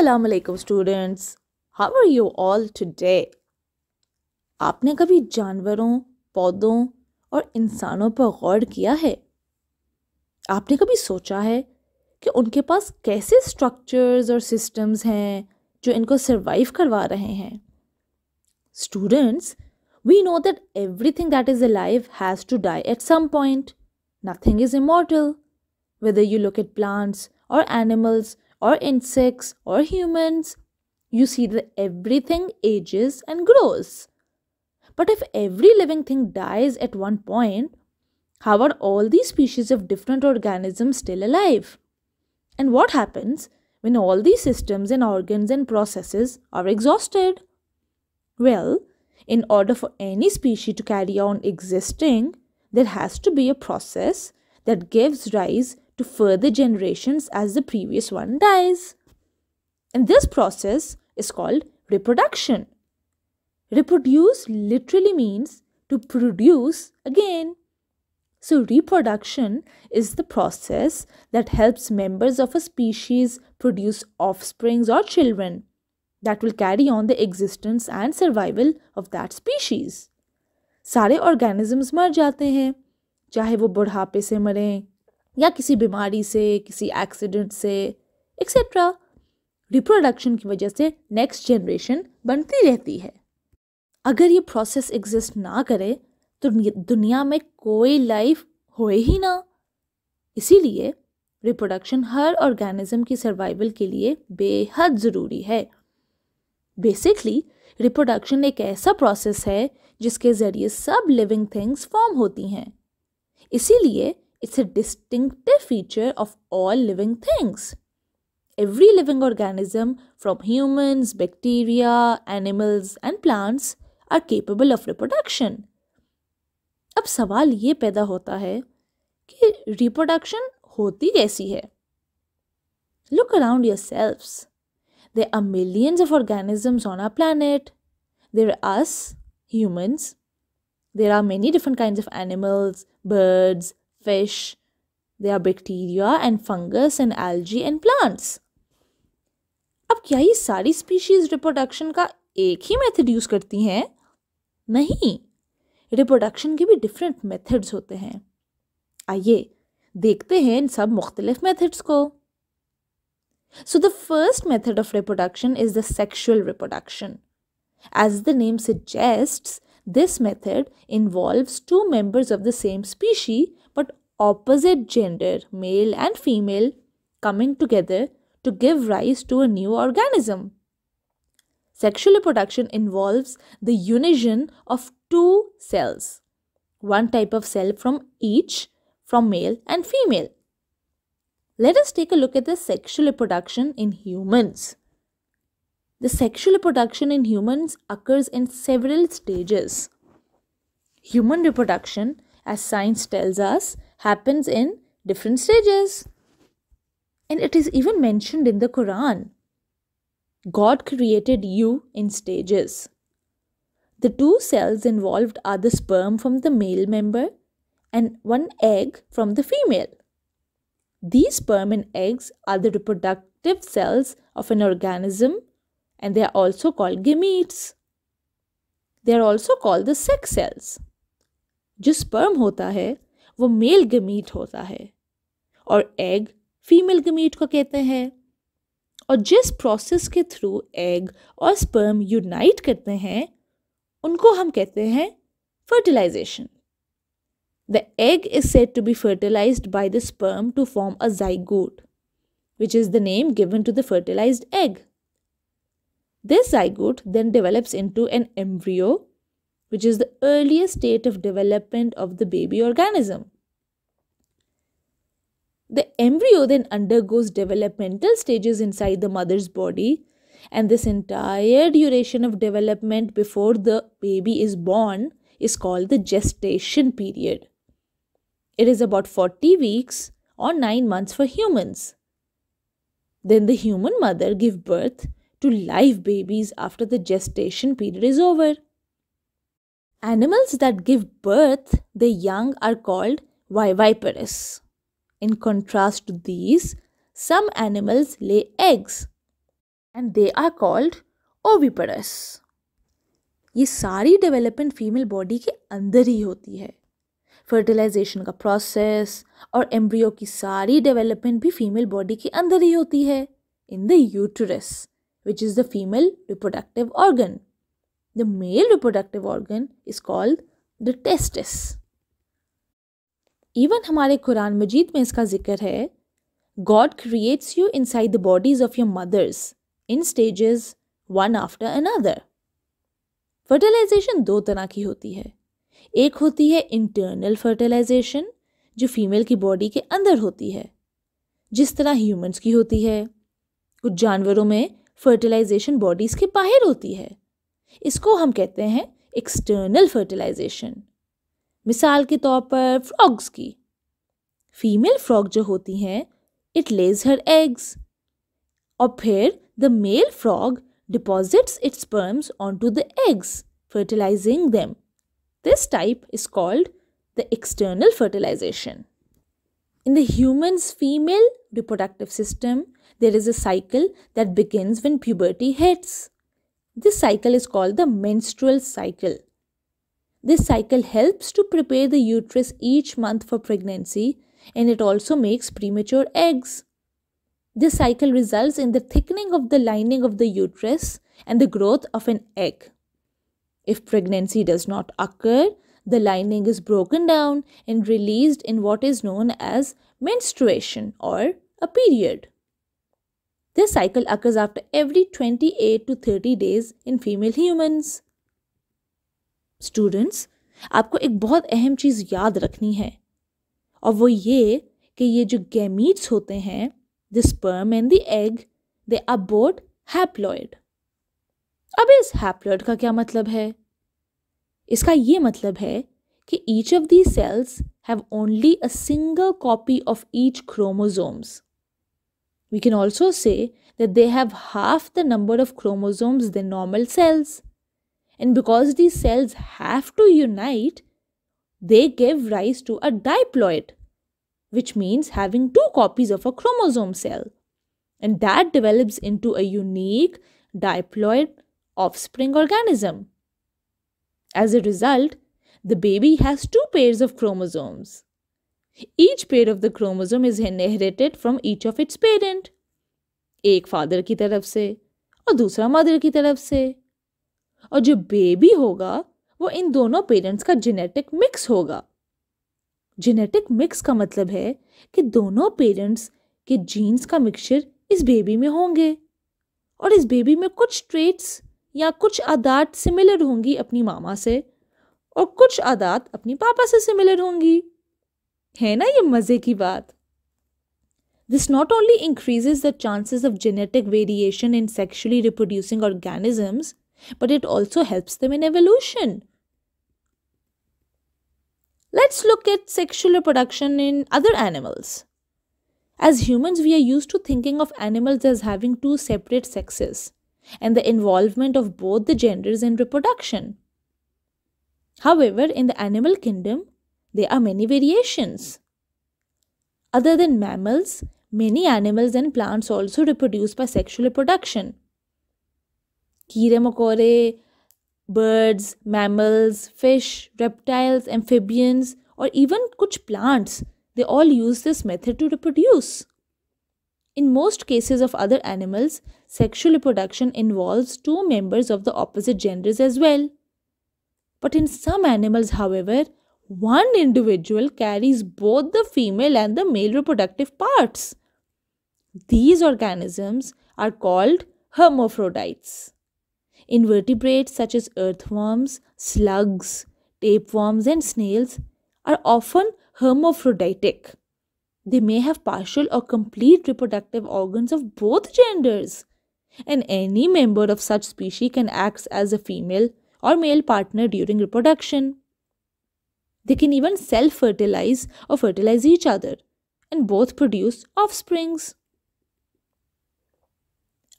अस्सलाम वालेकुम students how are you all today आपने कभी जानवरों पौधों और इंसानों पर गौर किया है आपने कभी सोचा है कि उनके पास कैसे स्ट्रक्चर्स और सिस्टम्स हैं जो इनको सर्वाइव करवा रहे हैं students we know that everything that is alive has to die at some point nothing is immortal whether you look at plants or animals or insects or humans, you see that everything ages and grows. But if every living thing dies at one point, how are all these species of different organisms still alive? And what happens when all these systems and organs and processes are exhausted? Well, in order for any species to carry on existing, there has to be a process that gives rise to further generations as the previous one dies. And this process is called reproduction. Reproduce literally means to produce again. So, reproduction is the process that helps members of a species produce offsprings or children that will carry on the existence and survival of that species. सारे organisms मर जाते हैं चाहे वो बुढ़ापे से मरें या किसी बीमारी से किसी एक्सीडेंट से एक्सेट्रा रिप्रोडक्शन की वजह से नेक्स्ट जनरेशन बनती रहती है अगर ये प्रोसेस एग्जिस्ट ना करे तो दुनिया में कोई लाइफ होए ही ना इसीलिए रिप्रोडक्शन हर ऑर्गेनिज्म की सर्वाइवल के लिए बेहद ज़रूरी है बेसिकली रिप्रोडक्शन एक ऐसा प्रोसेस है जिसके ज़रिए सब लिविंग थिंग्स फॉर्म होती हैं इसीलिए It's a distinctive feature of all living things. Every living organism, from humans, bacteria, animals, and plants, are capable of reproduction. अब सवाल ये पैदा होता है कि रिप्रोडक्शन होती कैसी है Look around yourselves. There are millions of organisms on our planet. There are us, humans. There are many different kinds of animals, birds, fish, there are bacteria and fungus and algae and plants. अब क्या ये सारी species reproduction का एक ही method use करती हैं नहीं reproduction के भी डिफरेंट मेथड्स होते हैं आइए देखते हैं इन सब मुख्तलिफ मेथड्स को so the first method of reproduction is the sexual reproduction as the name suggests This method involves two members of the same species but opposite gender, male and female, coming together to give rise to a new organism. Sexual reproduction involves the unison of two cells, one type of cell from each, from male and female. Let us take a look at the sexual reproduction in humans. The sexual reproduction in humans occurs in several stages. Human reproduction, as science tells us, happens in different stages. And it is even mentioned in the Quran. God created you in stages. The two cells involved are the sperm from the male member and one egg from the female. These sperm and eggs are the reproductive cells of an organism and they are also called gametes. They are also called the sex cells. जो sperm होता है वो male gamete होता है और egg female gamete को कहते हैं और जिस प्रोसेस के थ्रू एग और स्पर्म यूनाइट करते हैं उनको हम कहते हैं fertilization. The egg is said to be fertilized by the sperm to form a zygote, which is the name given to the fertilized egg. This zygote then develops into an embryo, which is the earliest state of development of the baby organism. The embryo then undergoes developmental stages inside the mother's body, and this entire duration of development before the baby is born is called the gestation period. It is about 40 weeks or 9 months for humans. Then the human mother gives birth to live babies after the gestation period is over. Animals that give birth their young are called viviparous. In contrast to these, some animals lay eggs and they are called oviparous. ये सारी development female body के अंदर ही होती है fertilisation का process और embryo की सारी डेवलपमेंट भी फीमेल बॉडी के अंदर ही होती है in the uterus which is the female reproductive organ. The male reproductive organ is called the testis. Even हमारे कुरान मजीद में इसका जिक्र है God creates you inside the bodies of your mothers in stage one after another fertilization दो तरह की होती है एक होती है इंटरनल फर्टिलाइजेशन जो फीमेल की बॉडी के अंदर होती है जिस तरह ह्यूमंस की होती है कुछ जानवरों में फर्टिलाइजेशन बॉडीज़ के बाहर होती है इसको हम कहते हैं एक्सटर्नल फर्टिलाइजेशन मिसाल के तौर पर फ्रॉग्स की फीमेल फ्रॉग जो होती हैं इट लेज हर एग्स और फिर the male frog its sperms onto the eggs fertilizing them. This type is called the external fertilization In the human's female reproductive system, there is a cycle that begins when puberty hits. This cycle is called the menstrual cycle. This cycle helps to prepare the uterus each month for pregnancy and it also makes premature eggs. This cycle results in the thickening of the lining of the uterus and the growth of an egg. If pregnancy does not occur, the lining is broken down and released in what is known as menstruation or a period. This cycle occurs after every 28 to 30 days in female humans. Students, आपको एक बहुत अहम चीज़ याद रखनी है और वो ये कि ये जो गैमीट्स होते हैं the sperm and the egg they are both haploid अब इस हैप्लॉयड का क्या मतलब है इसका ये मतलब है कि each of these cells have only a single copy of each chromosomes. We can also say that they have half the number of chromosomes than normal cells. And because these cells have to unite, they give rise to a diploid, which means having two copies of a chromosome cell. And that develops into a unique diploid offspring organism. As a result, the baby has two pairs of chromosomes. Each pair of the chromosome is inherited from each of its parent. एक father की तरफ से और दूसरा mother की तरफ से और जो बेबी होगा वो इन दोनों पेरेंट्स का जेनेटिक मिक्स होगा जेनेटिक मिक्स का मतलब है कि दोनों पेरेंट्स के जीन्स का मिक्सचर इस बेबी में होंगे और इस बेबी में कुछ ट्रेट्स या कुछ आदात सिमिलर होंगी अपनी मामा से और कुछ आदात अपनी पापा से सिमिलर होंगी है ना ये मज़े की बात This not only increases the chances of genetic variation in sexually reproducing organisms, but it also helps them in evolution. Let's look at sexual reproduction in other animals. As humans, we are used to thinking of animals as having two separate sexes and the involvement of both the genders in reproduction. However, in the animal kingdom, there are many variations. Other than mammals, many animals and plants also reproduce by sexual reproduction. Kire birds, mammals, fish, reptiles, amphibians, or even kuch plants, they all use this method to reproduce. In most cases of other animals, sexual reproduction involves two members of the opposite genders as well. But in some animals, however, one individual carries both the female and the male reproductive parts. These organisms are called hermaphrodites. Invertebrates such as earthworms, slugs, tapeworms, and snails are often hermaphroditic. They may have partial or complete reproductive organs of both genders. And any member of such species can act as a female or male partner during reproduction. They can even self fertilize or fertilize each other, and both produce offsprings.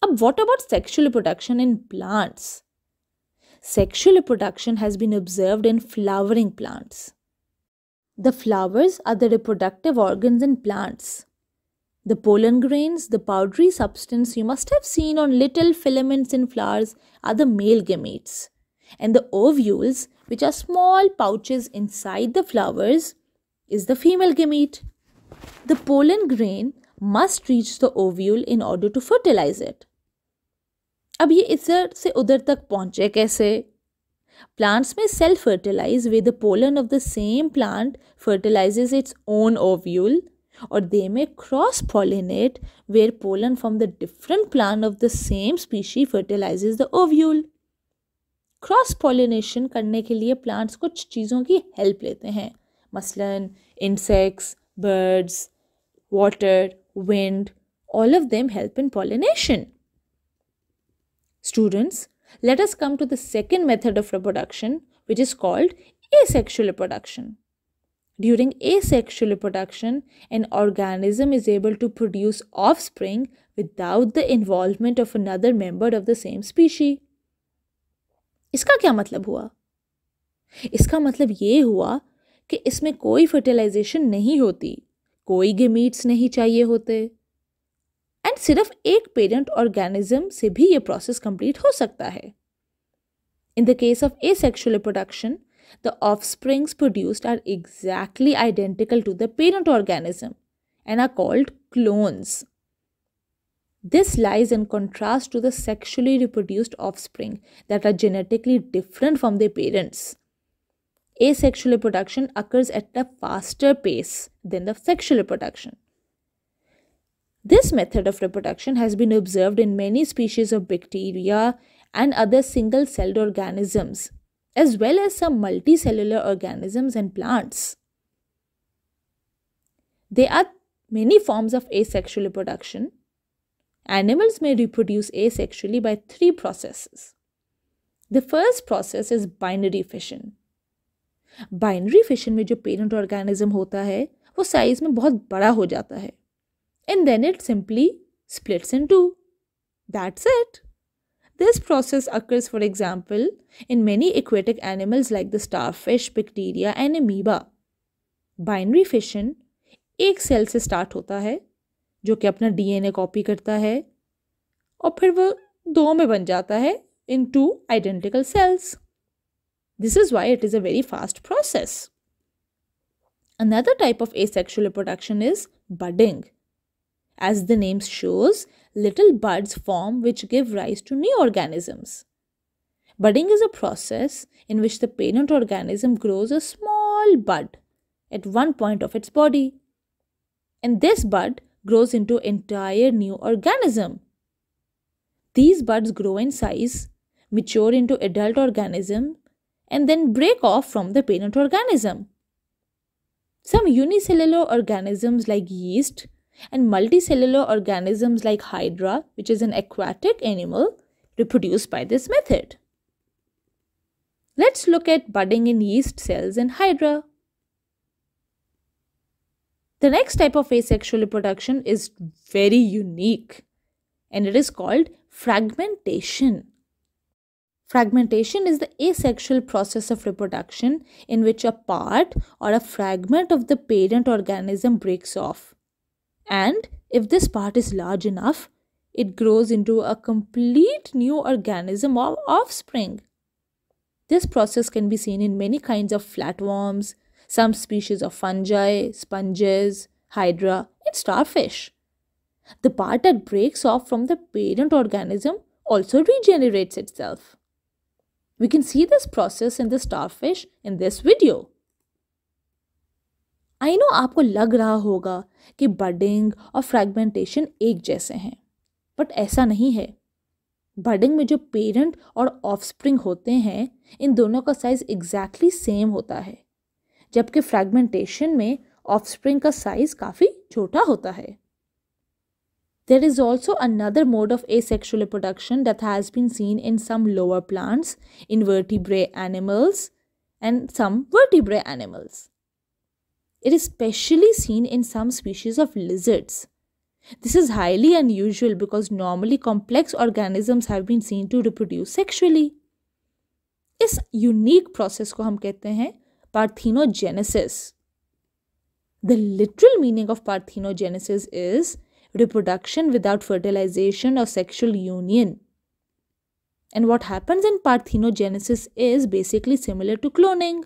Now, what about sexual reproduction in plants? Sexual reproduction has been observed in flowering plants. The flowers are the reproductive organs in plants. The pollen grains, the powdery substance you must have seen on little filaments in flowers, are the male gametes. And the ovules, which are small pouches inside the flowers, is the female gamete. The pollen grain must reach the ovule in order to fertilize it. अब ये इधर से उधर तक पहुंचे कैसे Plants may self fertilize where the pollen of the same plant fertilizes its own ovule, or they may cross pollinate where pollen from the different plant of the same species fertilizes the ovule. Cross pollination करने के लिए plants कुछ चीज़ों की help लेते हैं मसलन insects birds water wind all of them help in pollination students Let us come to the second method of reproduction, which is called asexual reproduction. During asexual reproduction, an organism is able to produce offspring without the involvement of another member of the same species. इसका क्या मतलब हुआ इसका मतलब ये हुआ कि इसमें कोई फर्टिलाइजेशन नहीं होती कोई गेमीट्स नहीं चाहिए होते सिर्फ एक पेरेंट ऑर्गेनिज्म से भी ये प्रोसेस कंप्लीट हो सकता है in the case of asexual the offsprings produced are exactly identical to the parent organism and are called clones. This lies in contrast to the sexually reproduced offspring that are genetically different from their parents. Asexual reproduction occurs at a faster pace than the sexual reproduction. This method of reproduction has been observed in many species of bacteria and other single celled organisms, as well as some multicellular organisms and plants. There are many forms of asexual reproduction. Animals may reproduce asexually by three processes. The first process is binary fission. Binary fission में जो parent organism होता है वो size में बहुत बड़ा हो जाता है and then it simply splits in two. That's it. This process occurs, for example, in many aquatic animals like the starfish, bacteria and amoeba. Binary fission एक सेल से स्टार्ट होता है जो कि अपना डीएनए कॉपी करता है और फिर वह दो में बन जाता है in two identical cells this is why it is a very fast process Another type of asexual reproduction is budding, As the name shows, little buds form which give rise to new organisms. Budding is a process in which the parent organism grows a small bud at one point of its body. And this bud grows into entire new organism. These buds grow in size, mature into adult organism, and then break off from the parent organism. Some unicellular organisms like yeast and multicellular organisms like hydra, which is an aquatic animal, reproduce by this method. Let's look at budding in yeast cells in hydra. The next type of asexual reproduction is very unique and it is called fragmentation. Fragmentation is the asexual process of reproduction in which a part or a fragment of the parent organism breaks off and if this part is large enough, it grows into a complete new organism or offspring. This process can be seen in many kinds of flatworms, some species of fungi, sponges, hydra, and starfish. The part that breaks off from the parent organism also regenerates itself. We can see this process in the starfish in this video. I know आपको लग रहा होगा कि बर्डिंग और fragmentation एक जैसे हैं but ऐसा नहीं है बर्डिंग में जो पेरेंट और ऑफस्प्रिंग होते हैं इन दोनों का साइज एग्जैक्टली सेम होता है जबकि फ्रैगमेंटेशन में ऑफस्प्रिंग का साइज काफ़ी छोटा होता है there is also another mode of asexual production that has been seen in some lower plants invertebrate animals and some vertebrate animals It is specially seen in some species of lizards. This is highly unusual because normally complex organisms have been seen to reproduce sexually. This unique process को हम कहते हैं parthenogenesis. The literal meaning of parthenogenesis is reproduction without fertilization or sexual union. And what happens in parthenogenesis is basically similar to cloning.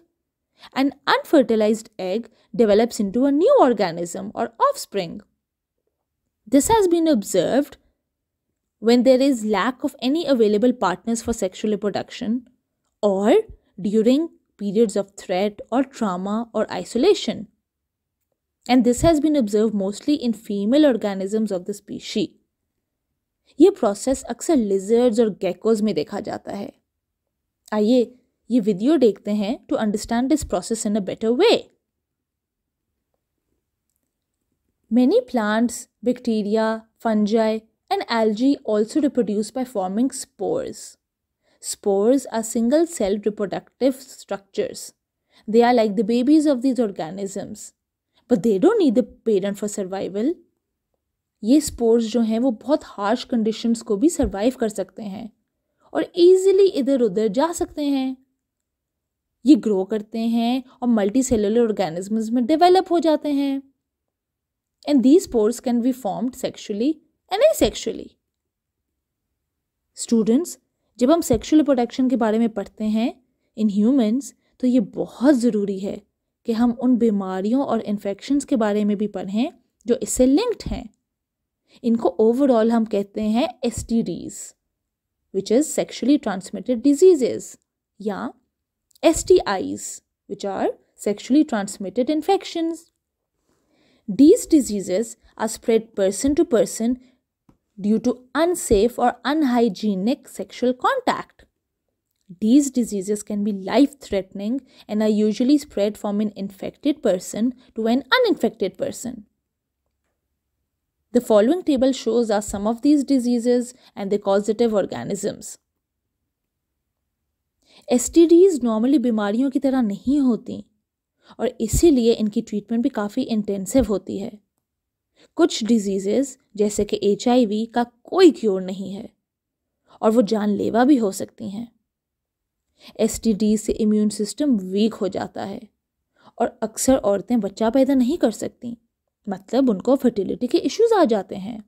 An unfertilized egg develops into a new organism or offspring. This has been observed when there is lack of any available partners for sexual reproduction or during periods of threat or trauma or isolation. And this has been observed mostly in female organisms of the species. ये process अक्सर lizards और geckos में देखा जाता है आइए ये video देखते हैं to understand this process in a better way many plants bacteria fungi and algae also reproduce by forming spores spores are single cell reproductive structures they are like the babies of these organisms but they don't need the parent for survival ये spores जो हैं वो बहुत harsh conditions को भी survive कर सकते हैं और इजीली इधर उधर जा सकते हैं ये ग्रो करते हैं और मल्टी सेलुलर ऑर्गेनिजम्स में डेवलप हो जाते हैं and these spores can be formed sexually and sexually students जब हम सेक्शुअल प्रोटेक्शन के बारे में पढ़ते हैं इन ह्यूमन्स तो ये बहुत ज़रूरी है कि हम उन बीमारियों और इन्फेक्शन्स के बारे में भी पढ़ें जो इससे लिंक्ड हैं इनको ओवरऑल हम कहते हैं S T Ds which is sexually transmitted diseases या STIs, which are sexually transmitted infections. These diseases are spread person to person due to unsafe or unhygienic sexual contact. These diseases can be life threatening and are usually spread from an infected person to an uninfected person. The following table shows us some of these diseases and the causative organisms. As normally बीमारियों की तरह नहीं होती और इसीलिए इनकी treatment भी काफ़ी इंटेंसिव होती है कुछ डिजीज़ेस जैसे कि एच का कोई क्योर नहीं है और वो जानलेवा भी हो सकती हैं एस से इम्यून सिस्टम वीक हो जाता है और अक्सर औरतें बच्चा पैदा नहीं कर सकती मतलब उनको फर्टिलिटी के इश्यूज आ जाते हैं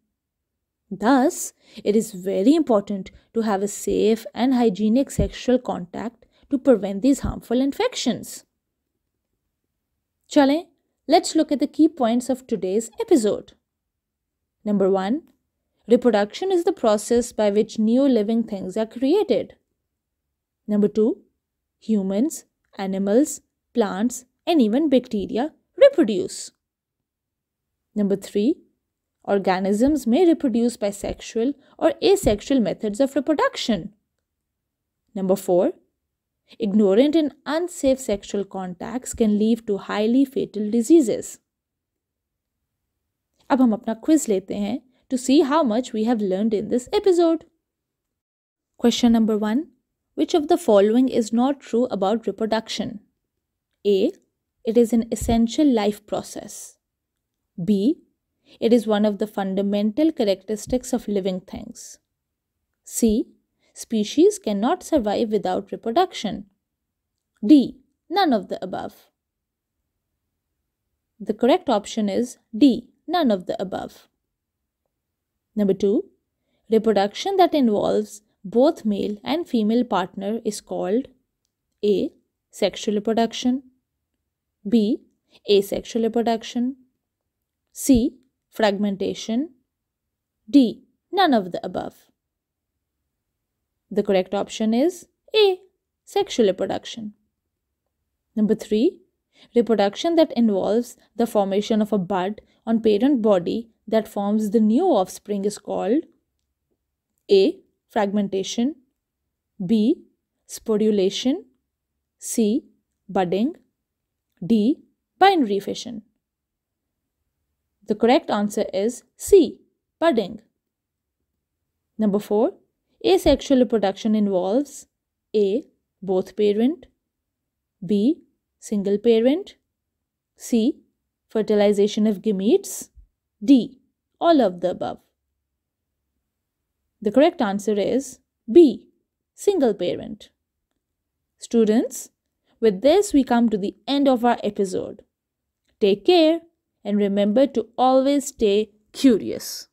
Thus, it is very important to have a safe and hygienic sexual contact to prevent these harmful infections. Chale, let's look at the key points of today's episode. Number 1. Reproduction is the process by which new living things are created. Number 2. Humans, animals, plants, and even bacteria reproduce. Number 3 Organisms may reproduce by sexual or asexual methods of reproduction. Number 4. Ignorant and unsafe sexual contacts can lead to highly fatal diseases. अब हम अपना quiz लेते हैं to see how much we have learned in this episode. Question number 1. Which of the following is not true about reproduction? A. It is an essential life process. B. It is one of the fundamental characteristics of living things. C. Species cannot survive without reproduction. D. None of the above. The correct option is D. None of the above. Number 2. Reproduction that involves both male and female partner is called A. Sexual reproduction B. Asexual reproduction C fragmentation? D. None of the above. The correct option is A. Sexual reproduction. Number 3. Reproduction that involves the formation of a bud on parent body that forms the new offspring is called A. Fragmentation B. Sporulation C. Budding D. Binary fission the correct answer is C. Budding. Number 4. Asexual reproduction involves A. Both parent B. Single parent C. Fertilization of gametes D. All of the above. The correct answer is B. Single parent. Students, with this we come to the end of our episode. Take care and remember to always stay curious.